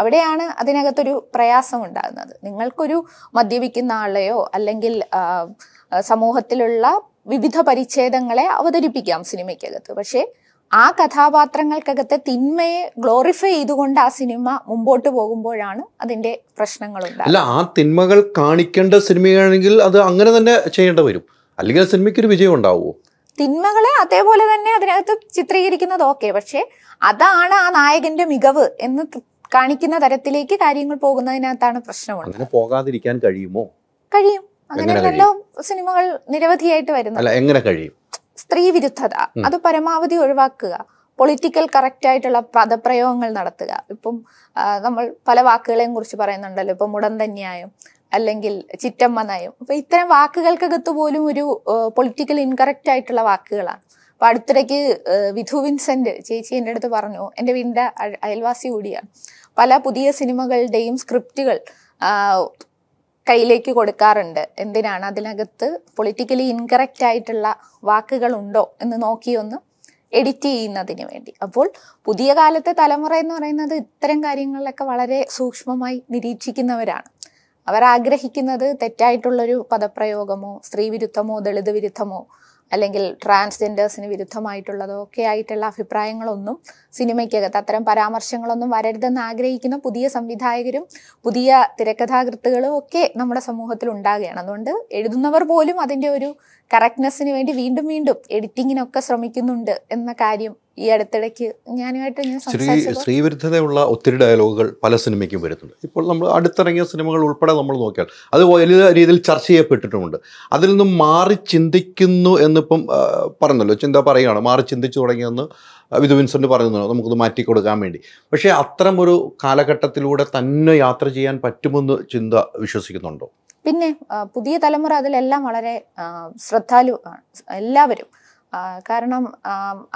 അവിടെയാണ് അതിനകത്തൊരു പ്രയാസം ഉണ്ടാകുന്നത് നിങ്ങൾക്കൊരു മദ്യപിക്കുന്ന ആളെയോ അല്ലെങ്കിൽ സമൂഹത്തിലുള്ള വിവിധ പരിച്ഛേദങ്ങളെ അവതരിപ്പിക്കാം സിനിമയ്ക്കകത്ത് പക്ഷേ ആ കഥാപാത്രങ്ങൾക്കകത്തെ തിന്മയെ ഗ്ലോറിഫൈ ചെയ്തുകൊണ്ട് ആ സിനിമ മുമ്പോട്ട് പോകുമ്പോഴാണ് അതിന്റെ പ്രശ്നങ്ങൾ അല്ല ആ തിന്മകൾ കാണിക്കേണ്ട സിനിമയാണെങ്കിൽ അത് അങ്ങനെ തന്നെ ചെയ്യേണ്ടി വരും അല്ലെങ്കിൽ സിനിമയ്ക്ക് ഒരു വിജയം ഉണ്ടാവുമോ തിന്മകളെ അതേപോലെ തന്നെ അതിനകത്ത് ചിത്രീകരിക്കുന്നത് ഓക്കെ പക്ഷേ അതാണ് ആ നായകന്റെ മികവ് എന്ന് കാണിക്കുന്ന തരത്തിലേക്ക് കാര്യങ്ങൾ പോകുന്നതിനകത്താണ് പ്രശ്നമുള്ളത് പോകാതിരിക്കാൻ കഴിയുമോ കഴിയും അങ്ങനെയുള്ള സിനിമകൾ നിരവധിയായിട്ട് വരുന്നത് എങ്ങനെ കഴിയും സ്ത്രീ വിരുദ്ധത അത് പരമാവധി ഒഴിവാക്കുക പൊളിറ്റിക്കൽ കറക്റ്റ് ആയിട്ടുള്ള പദപ്രയോഗങ്ങൾ നടത്തുക ഇപ്പം നമ്മൾ പല വാക്കുകളെയും കുറിച്ച് പറയുന്നുണ്ടല്ലോ ഇപ്പം തന്നെയായും അല്ലെങ്കിൽ ചിറ്റമ്മ നയം അപ്പൊ ഇത്തരം വാക്കുകൾക്കകത്ത് പോലും ഒരു പൊളിറ്റിക്കൽ ഇൻകറക്റ്റ് ആയിട്ടുള്ള വാക്കുകളാണ് അപ്പൊ അടുത്തിടയ്ക്ക് വിധു വിൻസെന്റ് ചേച്ചി എൻ്റെ അടുത്ത് പറഞ്ഞു എൻ്റെ വീടിൻ്റെ അയൽവാസി കൂടിയാണ് പല പുതിയ സിനിമകളുടെയും സ്ക്രിപ്റ്റുകൾ കയ്യിലേക്ക് കൊടുക്കാറുണ്ട് എന്തിനാണ് അതിനകത്ത് പൊളിറ്റിക്കലി ഇൻകറക്റ്റ് ആയിട്ടുള്ള വാക്കുകളുണ്ടോ എന്ന് നോക്കിയൊന്ന് എഡിറ്റ് ചെയ്യുന്നതിന് വേണ്ടി അപ്പോൾ പുതിയ കാലത്തെ തലമുറ എന്ന് പറയുന്നത് ഇത്തരം കാര്യങ്ങളിലൊക്കെ വളരെ സൂക്ഷ്മമായി നിരീക്ഷിക്കുന്നവരാണ് അവർ ആഗ്രഹിക്കുന്നത് തെറ്റായിട്ടുള്ളൊരു പദപ്രയോഗമോ സ്ത്രീവിരുദ്ധമോ ദളിത് വിരുദ്ധമോ അല്ലെങ്കിൽ ട്രാൻസ്ജെൻഡേഴ്സിന് വിരുദ്ധമായിട്ടുള്ളതോ ഒക്കെ ആയിട്ടുള്ള അഭിപ്രായങ്ങളൊന്നും സിനിമയ്ക്കകത്ത് അത്തരം പരാമർശങ്ങളൊന്നും വരരുതെന്ന് ആഗ്രഹിക്കുന്ന പുതിയ സംവിധായകരും പുതിയ തിരക്കഥാകൃത്തുകളും ഒക്കെ നമ്മുടെ സമൂഹത്തിൽ ഉണ്ടാകുകയാണ് അതുകൊണ്ട് എഴുതുന്നവർ പോലും അതിൻ്റെ ഒരു കറക്റ്റ്നെസ്സിന് വേണ്ടി വീണ്ടും വീണ്ടും എഡിറ്റിങ്ങിനൊക്കെ ശ്രമിക്കുന്നുണ്ട് എന്ന കാര്യം ഈ അടുത്തിടയ്ക്ക് ഞാനുമായിട്ട് ഞാൻ സ്ത്രീ സ്ത്രീവിരുദ്ധതയുള്ള ഒത്തിരി ഡയലോഗുകൾ പല സിനിമയ്ക്കും വരുന്നുണ്ട് ഇപ്പോൾ നമ്മൾ അടുത്തിറങ്ങിയ സിനിമകൾ ഉൾപ്പെടെ നമ്മൾ നോക്കിയാൽ അത് വലിയ രീതിയിൽ ചർച്ച ചെയ്യപ്പെട്ടിട്ടുമുണ്ട് അതിൽ നിന്നും മാറി ചിന്തിക്കുന്നു എന്നിപ്പം പറഞ്ഞല്ലോ ചിന്ത പറയുകയാണ് മാറി ചിന്തിച്ചു തുടങ്ങിയെന്ന് വിധു വിൻസെൻ്റ് പറയുന്നു നമുക്കത് മാറ്റി കൊടുക്കാൻ വേണ്ടി പക്ഷേ അത്തരം ഒരു കാലഘട്ടത്തിലൂടെ തന്നെ യാത്ര ചെയ്യാൻ പറ്റുമെന്ന് ചിന്ത വിശ്വസിക്കുന്നുണ്ടോ പിന്നെ പുതിയ തലമുറ അതിലെല്ലാം വളരെ ശ്രദ്ധാലു എല്ലാവരും കാരണം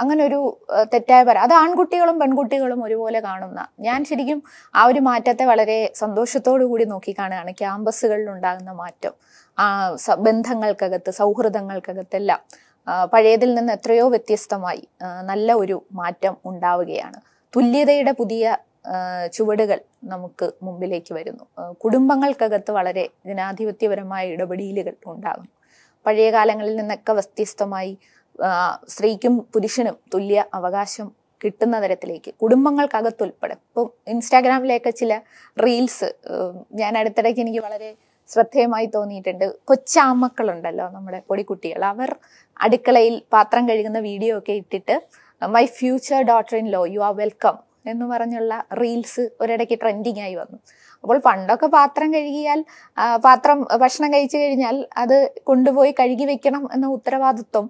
അങ്ങനെ ഒരു തെറ്റായ പരാ അത് ആൺകുട്ടികളും പെൺകുട്ടികളും ഒരുപോലെ കാണുന്ന ഞാൻ ശരിക്കും ആ ഒരു മാറ്റത്തെ വളരെ സന്തോഷത്തോടു കൂടി നോക്കിക്കാണുകയാണ് ക്യാമ്പസുകളിൽ ഉണ്ടാകുന്ന മാറ്റം ആ ബന്ധങ്ങൾക്കകത്ത് സൗഹൃദങ്ങൾക്കകത്തെല്ലാം പഴയതിൽ നിന്ന് എത്രയോ വ്യത്യസ്തമായി നല്ല ഒരു മാറ്റം ഉണ്ടാവുകയാണ് തുല്യതയുടെ പുതിയ ചുവടുകൾ നമുക്ക് മുമ്പിലേക്ക് വരുന്നു കുടുംബങ്ങൾക്കകത്ത് വളരെ ജനാധിപത്യപരമായ ഇടപെടലുകൾ ഉണ്ടാകുന്നു പഴയ കാലങ്ങളിൽ നിന്നൊക്കെ വ്യത്യസ്തമായി സ്ത്രീക്കും പുരുഷനും തുല്യ അവകാശം കിട്ടുന്ന തരത്തിലേക്ക് കുടുംബങ്ങൾക്കകത്തുൾപ്പെടെ ഇപ്പം ഇൻസ്റ്റാഗ്രാമിലെയൊക്കെ ചില റീൽസ് ഞാൻ അടുത്തിടയ്ക്ക് എനിക്ക് വളരെ ശ്രദ്ധേയമായി തോന്നിയിട്ടുണ്ട് കൊച്ചാമ്മക്കളുണ്ടല്ലോ നമ്മുടെ പൊടിക്കുട്ടികൾ അവർ അടുക്കളയിൽ പാത്രം കഴുകുന്ന വീഡിയോ ഒക്കെ ഇട്ടിട്ട് my future daughter in law you are welcome എന്ന് പറഞ്ഞുള്ള റീൽസ് ഒരിടയ്ക്ക് ട്രെൻഡിങ് ആയി വന്നു അപ്പോൾ പണ്ടൊക്കെ പാത്രം കഴുകിയാൽ പാത്രം ഭക്ഷണം കഴിച്ചു കഴിഞ്ഞാൽ അത് കൊണ്ടുപോയി കഴുകി വെക്കണം എന്ന ഉത്തരവാദിത്വം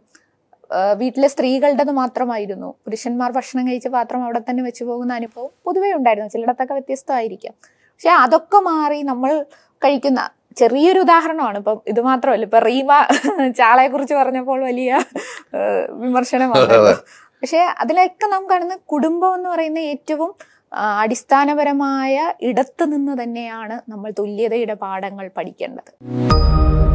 വീട്ടിലെ സ്ത്രീകളുടേത് മാത്രമായിരുന്നു പുരുഷന്മാർ ഭക്ഷണം കഴിച്ച പാത്രം അവിടെ തന്നെ വെച്ചു പോകുന്ന അനുഭവം പൊതുവേ ഉണ്ടായിരുന്നു ചിലയിടത്തൊക്കെ വ്യത്യസ്തമായിരിക്കാം പക്ഷെ അതൊക്കെ മാറി നമ്മൾ കഴിക്കുന്ന ചെറിയൊരു ഉദാഹരണമാണ് ഇപ്പം ഇത് മാത്രമല്ല ഇപ്പൊ റീമ ചാളയെ കുറിച്ച് പറഞ്ഞപ്പോൾ വലിയ വിമർശനമാണ് പക്ഷെ അതിലൊക്കെ നാം കാണുന്ന കുടുംബം എന്ന് പറയുന്ന ഏറ്റവും അടിസ്ഥാനപരമായ ഇടത്ത് നിന്ന് തന്നെയാണ് നമ്മൾ തുല്യതയുടെ പാഠങ്ങൾ പഠിക്കേണ്ടത്